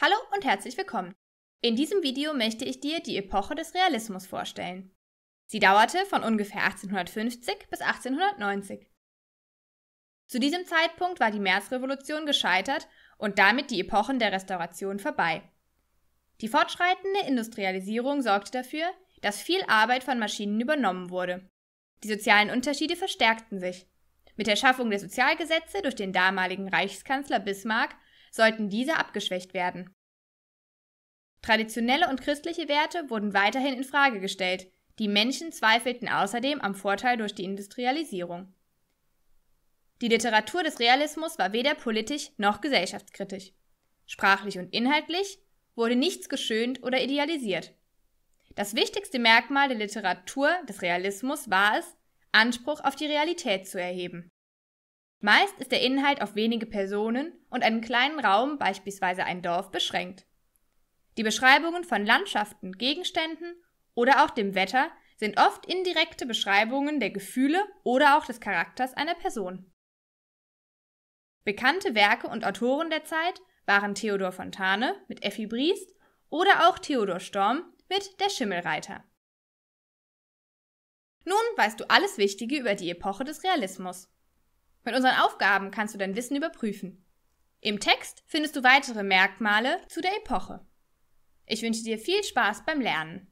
Hallo und herzlich willkommen. In diesem Video möchte ich dir die Epoche des Realismus vorstellen. Sie dauerte von ungefähr 1850 bis 1890. Zu diesem Zeitpunkt war die Märzrevolution gescheitert und damit die Epochen der Restauration vorbei. Die fortschreitende Industrialisierung sorgte dafür, dass viel Arbeit von Maschinen übernommen wurde. Die sozialen Unterschiede verstärkten sich. Mit der Schaffung der Sozialgesetze durch den damaligen Reichskanzler Bismarck sollten diese abgeschwächt werden. Traditionelle und christliche Werte wurden weiterhin in Frage gestellt. Die Menschen zweifelten außerdem am Vorteil durch die Industrialisierung. Die Literatur des Realismus war weder politisch noch gesellschaftskritisch. Sprachlich und inhaltlich wurde nichts geschönt oder idealisiert. Das wichtigste Merkmal der Literatur des Realismus war es, Anspruch auf die Realität zu erheben Meist ist der Inhalt auf wenige Personen und einen kleinen Raum, beispielsweise ein Dorf, beschränkt. Die Beschreibungen von Landschaften, Gegenständen oder auch dem Wetter sind oft indirekte Beschreibungen der Gefühle oder auch des Charakters einer Person. Bekannte Werke und Autoren der Zeit waren Theodor Fontane mit Effi Briest oder auch Theodor Storm mit Der Schimmelreiter. Nun weißt du alles Wichtige über die Epoche des Realismus. Mit unseren Aufgaben kannst du dein Wissen überprüfen. Im Text findest du weitere Merkmale zu der Epoche. Ich wünsche dir viel Spaß beim Lernen.